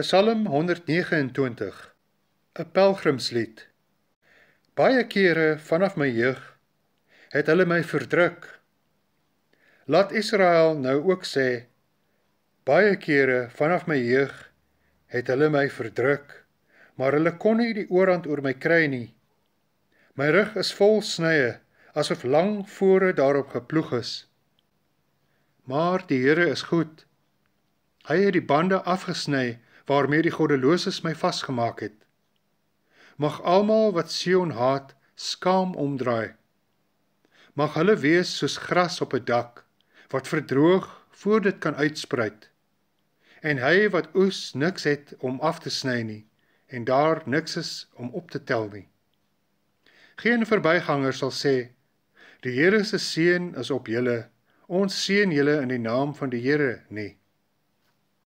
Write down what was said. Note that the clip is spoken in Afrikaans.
Psalm 129 'n pelgrimslied Baie kere vanaf my jeug het hulle my verdruk Laat Israel nou ook sê Baie kere vanaf my jeug het hulle my verdruk maar hulle kon nie die oorhand oor my kry nie My rug is vol snye asof lang fore daarop geploeg is Maar die Here is goed Hy het die bande afgesny waarmee die goddeloses my vasgemaak het. Mag almal wat Sion haat, skaam omdraai. Mag hulle wees soos gras op 'n dak wat verdroog voor dit kan uitspruit. En hy wat oes niks het om af te sny nie en daar niks is om op te tel nie. Geen verbyganger sal sê die Here se seën is op julle. Ons seën julle in die naam van die Here nie.